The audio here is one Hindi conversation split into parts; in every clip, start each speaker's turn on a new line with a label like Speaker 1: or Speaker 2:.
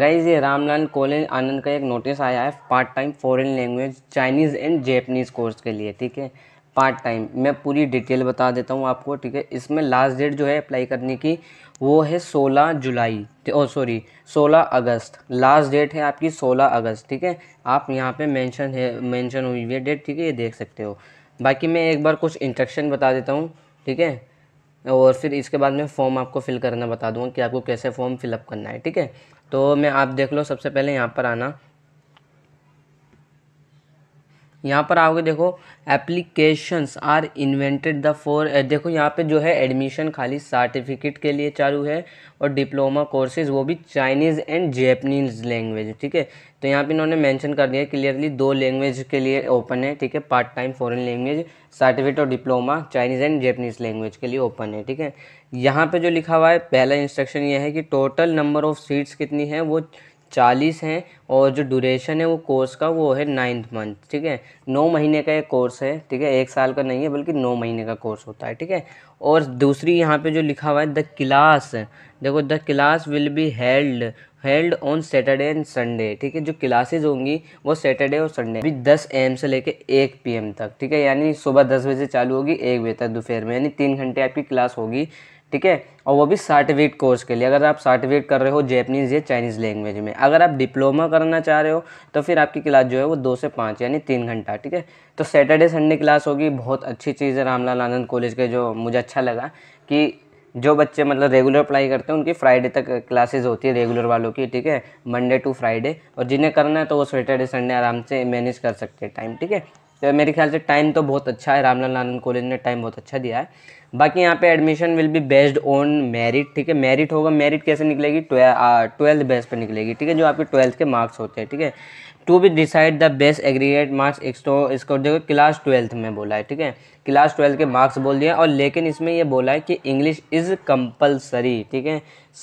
Speaker 1: गाइज ये रामलाल कॉलेज आनंद का एक नोटिस आया है part time foreign language Chinese and Japanese course के लिए ठीक है पार्ट टाइम मैं पूरी डिटेल बता देता हूँ आपको ठीक है इसमें लास्ट डेट जो है अप्लाई करने की वो है 16 जुलाई ओ सॉरी 16 अगस्त लास्ट डेट है आपकी 16 अगस्त ठीक है आप यहाँ पे मेंशन है मेंशन हुई हुई है डेट ठीक है ये देख सकते हो बाकी मैं एक बार कुछ इंस्ट्रक्शन बता देता हूँ ठीक है और फिर इसके बाद में फॉर्म आपको फिल करना बता दूँगा कि आपको कैसे फॉर्म फिलअप करना है ठीक है तो मैं आप देख लो सबसे पहले यहाँ पर आना यहाँ पर आओगे देखो applications are invented the for देखो यहाँ पे जो है एडमिशन खाली सर्टिफिकेट के लिए चालू है और डिप्लोमा कोर्सेज वो भी चाइनीज़ एंड जैपनीज लैंग्वेज ठीक है तो यहाँ पे इन्होंने मेंशन कर दिया क्लियरली दो लैंग्वेज के लिए ओपन है ठीक है part time foreign language certificate और diploma Chinese and Japanese language के लिए ओपन है ठीक है यहाँ पे जो लिखा हुआ है पहला इंस्ट्रक्शन ये है कि टोटल नंबर ऑफ़ सीट्स कितनी है वो चालीस हैं और जो ड्यूरेशन है वो कोर्स का वो है नाइन्थ मंथ ठीक है नौ महीने का एक कोर्स है ठीक है एक साल का नहीं है बल्कि नौ महीने का कोर्स होता है ठीक है और दूसरी यहाँ पे जो लिखा हुआ है द क्लास देखो the class will be held held on Saturday and Sunday ठीक है जो क्लासेज होंगी वो सैटरडे और संडे अभी दस एम से लेके एक पी एम तक ठीक है यानी सुबह दस बजे से चालू होगी एक बजे तक दोपहर में यानी तीन घंटे आपकी क्लास होगी ठीक है और वो भी सर्टिफिकेट कोर्स के लिए अगर आप सर्टिफिकेट कर रहे हो जैपनीज़ या चाइनीज़ लैंग्वेज में अगर आप डिप्लोमा करना चाह रहे हो तो फिर आपकी क्लास जो है वो दो से पाँच यानी तीन घंटा ठीक है तो सैटरडे संडे क्लास होगी बहुत अच्छी चीज़ है रामलाल आनंद कॉलेज के जो मुझे अच्छा लगा कि जो बच्चे मतलब रेगुलर अप्लाई करते हैं उनकी फ्राइडे तक क्लासेस होती है रेगुलर वालों की ठीक है मंडे टू फ्राइडे और जिन्हें करना है तो वो सैटरडे संडे आराम से मैनेज कर सकते हैं टाइम ठीक है तो मेरे ख्याल से टाइम तो बहुत अच्छा है रामलाल आनंद कॉलेज ने टाइम बहुत अच्छा दिया है बाकी यहाँ पे admission will be based on merit ठीक है मेरिट होगा मेरिट कैसे निकलेगी ट्वेल्थ बेस पर निकलेगी ठीक है जो आपके ट्वेल्थ के मार्क्स होते हैं ठीक है to be decide the best aggregate marks तो इसको देखो क्लास ट्वेल्थ में बोला है ठीक है क्लास ट्वेल्थ के मार्क्स बोल दिए और लेकिन इसमें ये बोला है कि इंग्लिश इज़ कंपलसरी ठीक है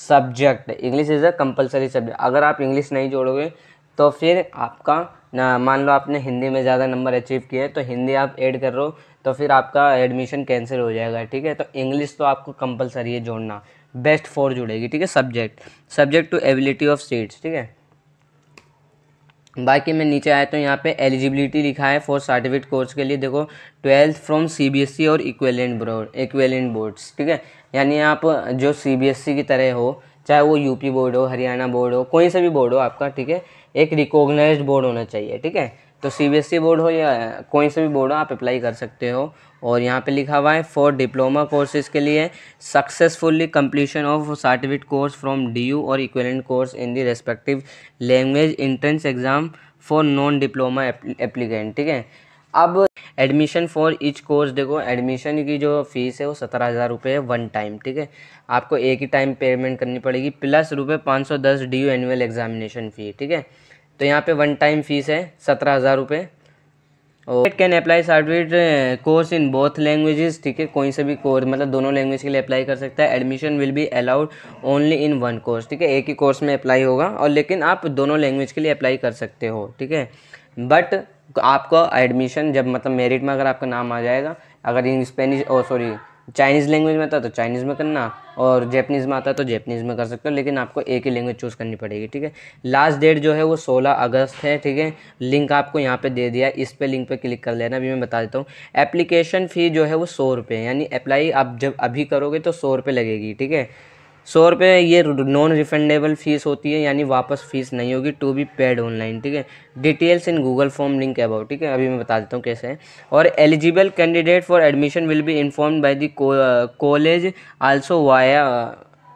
Speaker 1: subject English is a compulsory subject अगर आप इंग्लिश नहीं जोड़ोगे तो फिर आपका ना मान लो आपने हिंदी में ज़्यादा नंबर अचीव किए तो हिंदी आप ऐड कर रहे हो तो फिर आपका एडमिशन कैंसिल हो जाएगा ठीक है तो इंग्लिश तो आपको कंपलसरी है जोड़ना बेस्ट फोर जुड़ेगी ठीक है subject subject to ability of seats ठीक है बाकी मैं नीचे आया तो यहाँ पे एलिजिबिलिटी लिखा है फॉर सर्टिफिकेट कोर्स के लिए देखो ट्वेल्थ फ्रॉम सीबीएसई और इक्वेलेंट बोर्ड इक्वेलेंट बोर्ड्स ठीक है यानी आप जो सीबीएसई e की तरह हो चाहे वो यूपी बोर्ड हो हरियाणा बोर्ड हो कोई सा भी बोर्ड हो आपका ठीक है एक रिकॉग्नाइज्ड बोर्ड होना चाहिए ठीक है तो सीबीएसई e बोर्ड हो या कोई से भी बोर्ड हो आप अप्लाई कर सकते हो और यहाँ पे लिखा हुआ है फॉर डिप्लोमा कोर्सेज के लिए successfully completion of certificate course from DU और equivalent course in the respective language entrance exam for non diploma applicant ठीक है अब एडमिशन फॉर इच कोर्स देखो एडमिशन की जो फ़ीस है वो सत्रह हज़ार रुपये है वन टाइम ठीक है आपको एक ही टाइम पेमेंट करनी पड़ेगी प्लस रुपये पाँच सौ दस D U annual examination fee ठीक है तो यहाँ पे वन टाइम फीस है सत्रह हज़ार रुपये और can apply certificate course in both languages ठीक है कोई से भी कोर्स मतलब दोनों लैंग्वेज के लिए अप्लाई कर सकता है admission will be allowed only in one course ठीक है एक ही कोर्स में अप्लाई होगा और लेकिन आप दोनों लैंग्वेज के लिए अप्लाई कर सकते हो ठीक है बट आपको एडमिशन जब मतलब मेरिट में अगर आपका नाम आ जाएगा अगर इन स्पेनिश और सॉरी चाइनीज़ लैंग्वेज में आता है तो चाइनीज़ में करना और जैपनीज़ में आता है तो जैपनीज़ में कर सकते हो लेकिन आपको एक ही लैंग्वेज चूज़ करनी पड़ेगी ठीक है लास्ट डेट जो है वो 16 अगस्त है ठीक है लिंक आपको यहाँ पे दे दिया इस पे लिंक पे क्लिक कर लेना अभी मैं बता देता हूँ एप्लीकेशन फ़ी जो है वो सौ रुपये यानी अप्लाई आप जब अभी करोगे तो सौ लगेगी ठीक है सौ रुपये ये नॉन रिफंडेबल फीस होती है यानी वापस फीस नहीं होगी टू बी पेड ऑनलाइन ठीक है details in Google form link about ठीक है अभी मैं बता देता हूँ कैसे है और eligible candidate for admission will be inform by the college also via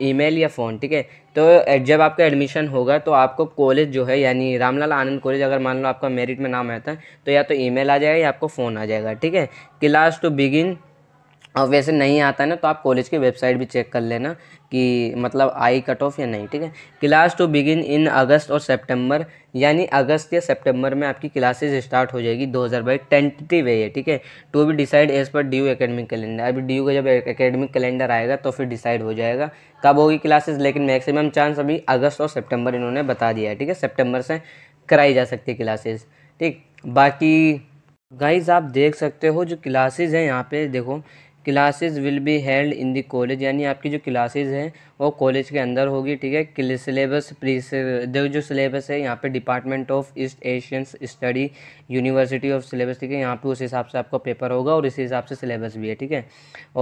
Speaker 1: email या फ़ोन ठीक है तो जब आपका एडमिशन होगा तो आपको कॉलेज जो है यानी रामलाल आनंद कॉलेज अगर मान लो आपका मेरिट में नाम आता है तो या तो ईमेल आ जाएगा या आपको फ़ोन आ जाएगा ठीक है क्लास टू बिगिन और वैसे नहीं आता ना तो आप कॉलेज की वेबसाइट भी चेक कर लेना कि मतलब आई कट ऑफ या नहीं ठीक है class to begin in August और सितंबर यानी अगस्त या सितंबर में आपकी क्लासेस स्टार्ट हो जाएगी 2022 हज़ार बाई टेंटिव है ठीक है to be decide as per DU academic calendar अभी ड्यू का जब एकेडमिक कैलेंडर आएगा तो फिर डिसाइड हो जाएगा कब होगी क्लासेज लेकिन मैक्सिमम चांस अभी अगस्त और सेप्टेम्बर इन्होंने बता दिया है ठीक है सेप्टेम्बर से कराई जा सकती है क्लासेज ठीक बाकी गाइज आप देख सकते हो जो क्लासेज हैं यहाँ पे देखो classes will be held in the college यानी आपकी जो क्लासेस हैं वो कॉलेज के अंदर होगी ठीक है सिलेबस प्री जो सिलेबस है यहाँ पे department of East Asian study university of syllabus ठीक है यहाँ पे उस हिसाब से आपका पेपर होगा और इसी हिसाब से सिलेबस भी है ठीक है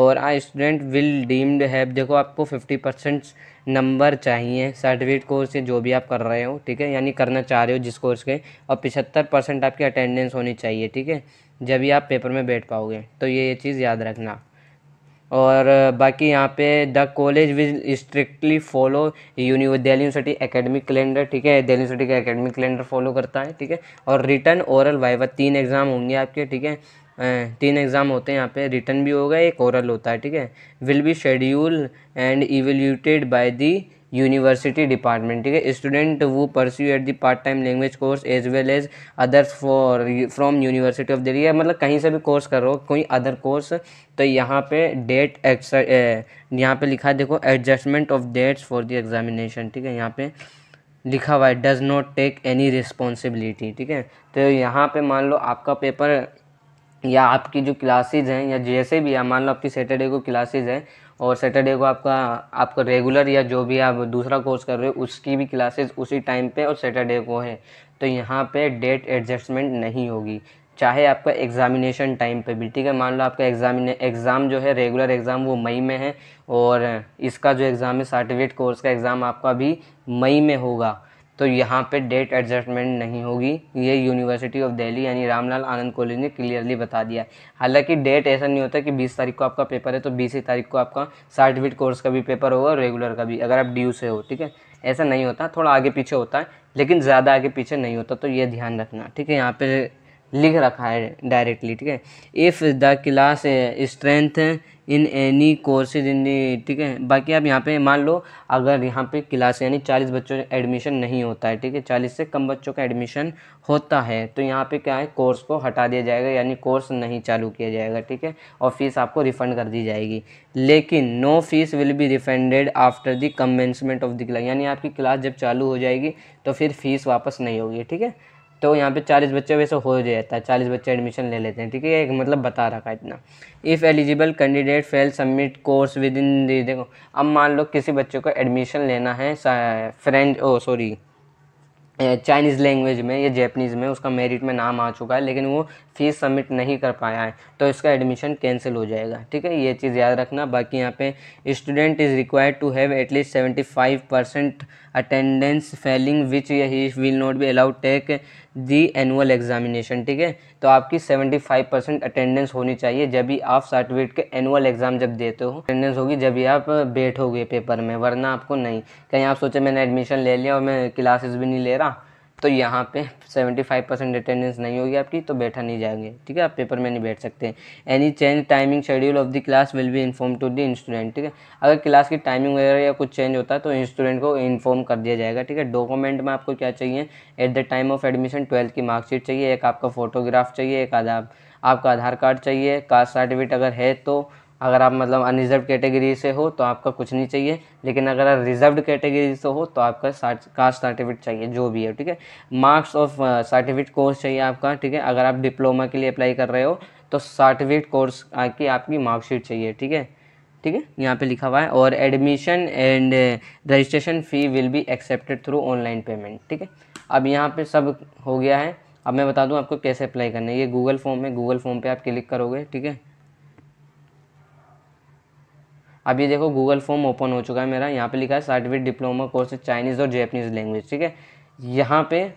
Speaker 1: और a student will deemed have देखो आपको फिफ्टी परसेंट नंबर चाहिए सर्टिफिकेट कोर्स जो भी आप कर रहे हो ठीक है यानी करना चाह रहे हो जिस कोर्स के और पिछहत्तर परसेंट आपकी अटेंडेंस होनी चाहिए ठीक है जब ही आप पेपर में बैठ पाओगे तो ये ये चीज़ याद रखना और बाकी यहाँ पे the college was strictly follow uni Delhi university academic calendar ठीक है दिल्ली यूनिवर्सिटी का एकेडमिक कैलेंडर फॉलो करता है ठीक है और रिटर्न ओरल वाइवा तीन एग्ज़ाम होंगे आपके ठीक है तीन एग्ज़ाम होते हैं यहाँ पे रिटर्न भी होगा एक ओरल होता है ठीक है will be schedule and evaluated by the university department ठीक है स्टूडेंट वो pursue at the part time language course as well as others for from university of Delhi मतलब कहीं से भी कोर्स करो कोई अदर कोर्स तो यहाँ पे डेट यहाँ पे लिखा है देखो adjustment of dates for the examination ठीक है यहाँ पे लिखा हुआ है does not take any responsibility ठीक है तो यहाँ पे मान लो आपका पेपर या आपकी जो क्लासेज हैं या जैसे भी है मान लो आपकी सैटरडे को क्लासेज हैं और सैटरडे को आपका आपका रेगुलर या जो भी आप दूसरा कोर्स कर रहे हो उसकी भी क्लासेस उसी टाइम पे और सैटरडे को है तो यहाँ पे डेट एडजस्टमेंट नहीं होगी चाहे आपका एग्ज़ामिनेशन टाइम पे भी ठीक है मान लो आपका एग्जामिने एग्ज़ाम जो है रेगुलर एग्ज़ाम वो मई में है और इसका जो एग्ज़ाम है सर्टिफिकेट कोर्स का एग्ज़ाम आपका भी मई में होगा तो यहाँ पे डेट एडजस्टमेंट नहीं होगी ये यूनिवर्सिटी ऑफ दिल्ली यानी रामलाल आनंद कॉलेज ने क्लियरली बता दिया है हालांकि डेट ऐसा नहीं होता कि 20 तारीख को आपका पेपर है तो 20 तारीख को आपका सर्टिफिकेट कोर्स का भी पेपर होगा रेगुलर का भी अगर आप ड्यू से हो ठीक है ऐसा नहीं होता थोड़ा आगे पीछे होता है लेकिन ज़्यादा आगे पीछे नहीं होता तो ये ध्यान रखना ठीक है यहाँ पर लिख रखा है डायरेक्टली ठीक है if the class strength in any courses in ठीक है बाकी आप यहाँ पे मान लो अगर यहाँ पे क्लास यानी चालीस बच्चों का एडमिशन नहीं होता है ठीक है चालीस से कम बच्चों का एडमिशन होता है तो यहाँ पे क्या है कोर्स को हटा दिया जाएगा यानी कोर्स नहीं चालू किया जाएगा ठीक है और फीस आपको रिफ़ंड कर दी जाएगी लेकिन no fees will be refunded after the commencement of the class यानी आपकी क्लास जब चालू हो जाएगी तो फिर फीस वापस नहीं होगी ठीक है तो यहाँ पे चालीस बच्चे वैसे हो जाता है चालीस बच्चे एडमिशन ले लेते हैं ठीक है एक मतलब बता रखा है इतना if eligible candidate fail submit course within the देखो अब मान लो किसी बच्चे को एडमिशन लेना है French oh sorry Chinese language में या जैपनीज़ में उसका मेरिट में नाम आ चुका है लेकिन वो फ़ीस सबमिट नहीं कर पाया है तो इसका एडमिशन कैंसिल हो जाएगा ठीक है ये चीज़ याद रखना बाकी यहाँ पे student is required to have at least seventy five percent attendance failing which he will not be allowed take the annual examination ठीक है तो आपकी सेवेंटी फाइव परसेंट अटेंडेंस होनी चाहिए जब भी आप सर्टिफिकेट के एनुअल एग्ज़ाम जब देते हो अटेंडेंस होगी जब भी आप बैठोगे पेपर में वरना आपको नहीं कहीं आप सोचे मैंने एडमिशन ले लिया और मैं क्लासेस भी नहीं ले रहा तो यहाँ पे 75 परसेंट अटेंडेंस नहीं होगी आपकी तो बैठा नहीं जाएंगे ठीक है आप पेपर में नहीं बैठ सकते any change timing schedule of the class will be inform to the student ठीक है अगर क्लास की टाइमिंग वगैरह या कुछ चेंज होता है तो स्टूडेंट को इन्फॉर्म कर दिया जाएगा ठीक है डॉक्यूमेंट में आपको क्या चाहिए at the time of admission twelfth की मार्कशीट चाहिए एक आपका फोटोग्राफ चाहिए एक आधार आपका आधार कार्ड चाहिए कास्ट सर्टिफिकेट अगर है तो अगर आप मतलब अनरिजर्व कैटेगरी से हो तो आपका कुछ नहीं चाहिए लेकिन अगर आप रिजर्व कैटेगरी से हो तो आपका कास्ट सर्टिफिकेट चाहिए जो भी है ठीक है मार्क्स ऑफ सर्टिफिकेट कोर्स चाहिए आपका ठीक है अगर आप डिप्लोमा के लिए अप्लाई कर रहे हो तो सर्टिफिकेट कोर्स की आपकी मार्कशीट चाहिए ठीक है ठीक है यहाँ पे लिखा हुआ है और admission and registration fee will be accepted through online payment ठीक है अब यहाँ पे सब हो गया है अब मैं बता दूँ आपको कैसे अप्लाई करना है ये गूगल फॉर्म है गूगल फॉर्म पे आप क्लिक करोगे ठीक है अभी देखो गूगल फॉर्म ओपन हो चुका है मेरा यहाँ पे लिखा है सर्टिफिकेट डिप्लोमा कोर्स चाइनीज़ और जैपनीज़ लैंग्वेज ठीक है यहाँ पे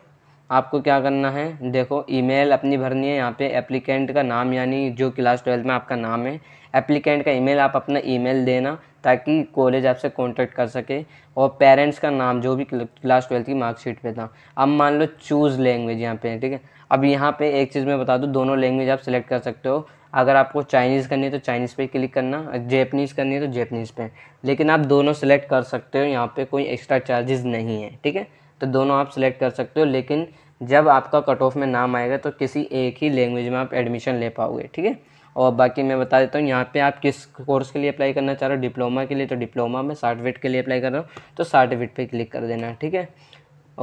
Speaker 1: आपको क्या करना है देखो ईमेल अपनी भरनी है यहाँ पे एप्लीकेंट का नाम यानी जो क्लास ट्वेल्थ में आपका नाम है एप्लीकेंट का ईमेल आप अपना ईमेल देना ताकि कॉलेज आपसे कॉन्टैक्ट कर सके और पेरेंट्स का नाम जो भी क्लास ट्वेल्थ की मार्कशीट पे था अब मान लो चूज़ लैंग्वेज यहाँ पे ठीक है अब यहाँ पे एक चीज़ मैं बता दूँ दोनों लैंग्वेज आप सेलेक्ट कर सकते हो अगर आपको चाइनीज़ करनी है तो चाइनीज़ पे क्लिक करना जैपनीज़ करनी है तो जैपनीज़ पे लेकिन आप दोनों सेलेक्ट कर सकते हो यहाँ पे कोई एक्स्ट्रा चार्जेस नहीं है ठीक है तो दोनों आप सेलेक्ट कर सकते हो लेकिन जब आपका कट ऑफ में नाम आएगा तो किसी एक ही लैंग्वेज में आप एडमिशन ले पाओगे ठीक है और बाकी मैं बता देता हूँ यहाँ पे आप किस कोर्स के लिए अप्लाई करना चाह रहे हो डिप्लोमा के लिए तो डिप्लोमा में सर्टिफिकेट के लिए अप्लाई कर रहा हूँ तो सर्टिफिकेट पे क्लिक कर देना ठीक है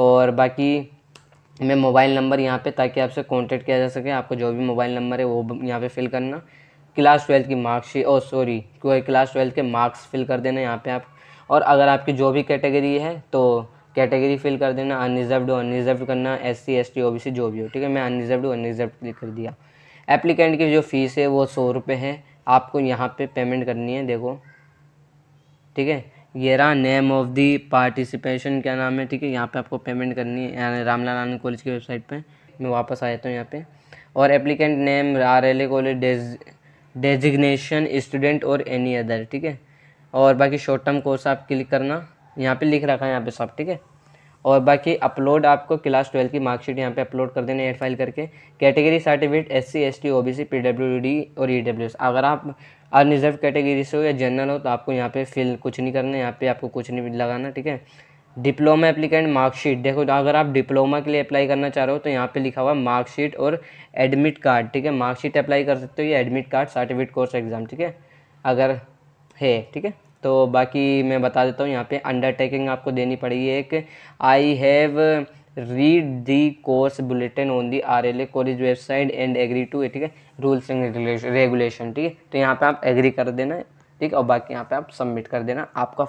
Speaker 1: और बाकी में मोबाइल नंबर यहाँ पे ताकि आपसे कांटेक्ट किया जा सके आपको जो भी मोबाइल नंबर है वो यहाँ पे फिल करना क्लास ट्वेल्थ की मार्कशीट और सॉरी क्लास ट्वेल्थ के मार्क्स फिल कर देना यहाँ पे आप और अगर आपकी जो भी कैटेगरी है तो कैटेगरी फिल कर देना अनरिजर्व अनरिजर्व करना S C S T O B C जो भी हो ठीक है मैं अनरिजर्व अनरिजर्व क्लिक कर दिया एप्लीकेंट की जो फ़ीस है वो सौ रुपये है आपको यहाँ पे पेमेंट करनी है देखो ठीक है ये रहा नेम ऑफ दी पार्टिसिपेशन क्या नाम है ठीक है यहाँ पे आपको पेमेंट करनी है यानी रामलाल आनंद कॉलेज की वेबसाइट पे मैं वापस आ जाता हूँ यहाँ पे और applicant name R L A college designation student और एनी अदर ठीक है और बाकी शॉर्ट टर्म कोर्स आप क्लिक करना यहाँ पे लिख रखा है यहाँ पे सब ठीक है और बाकी अपलोड आपको क्लास ट्वेल्व की मार्कशीट यहाँ पे अपलोड कर देना एड फाइल करके category certificate S C S T O B C P W D और ई डब्ल्यू एस अगर आप अनरिजर्व कैटेगरी से हो या जनरल हो तो आपको यहाँ पे फिल कुछ नहीं करना है यहाँ पे आपको कुछ नहीं लगाना ठीक है डिप्लोमा एप्लीकेंट मार्कशीट देखो अगर आप डिप्लोमा के लिए अप्लाई करना चाह रहे हो तो यहाँ पे लिखा हुआ मार्कशीट और एडमिट कार्ड ठीक है मार्कशीट अप्लाई कर सकते हो या admit card certificate course exam ठीक है अगर है ठीक है तो बाकी मैं बता देता हूँ यहाँ पे अंडरटेकिंग आपको देनी पड़ेगी एक I have read the course bulletin on the R L A college website and agree to ठीक है रूल्स एंड रेगुलेशन ठीक है तो यहाँ पे आप एग्री कर देना ठीक है और बाकी यहाँ पे आप सबमिट कर देना आपका